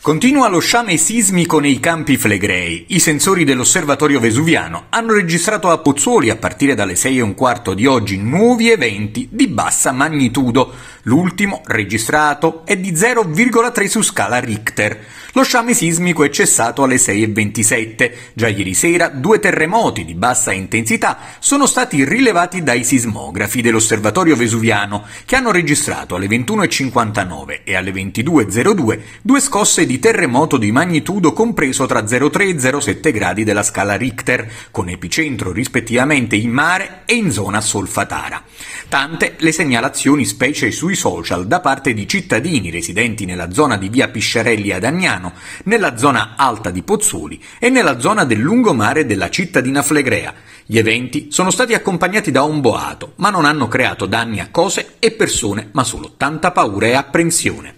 Continua lo sciame sismico nei campi flegrei. I sensori dell'osservatorio vesuviano hanno registrato a Pozzuoli a partire dalle 6 e un quarto di oggi nuovi eventi di bassa magnitudo. L'ultimo registrato è di 0,3 su scala Richter. Lo sciame sismico è cessato alle 6.27. Già ieri sera due terremoti di bassa intensità sono stati rilevati dai sismografi dell'osservatorio vesuviano che hanno registrato alle 21.59 e alle 22.02 due scosse di terremoto di magnitudo compreso tra 0,3 e 0,7 gradi della scala Richter, con epicentro rispettivamente in mare e in zona solfatara. Tante le segnalazioni specie sui social da parte di cittadini residenti nella zona di via Pisciarelli ad Agnano, nella zona alta di Pozzuoli e nella zona del lungomare della cittadina Flegrea. Gli eventi sono stati accompagnati da un boato, ma non hanno creato danni a cose e persone, ma solo tanta paura e apprensione.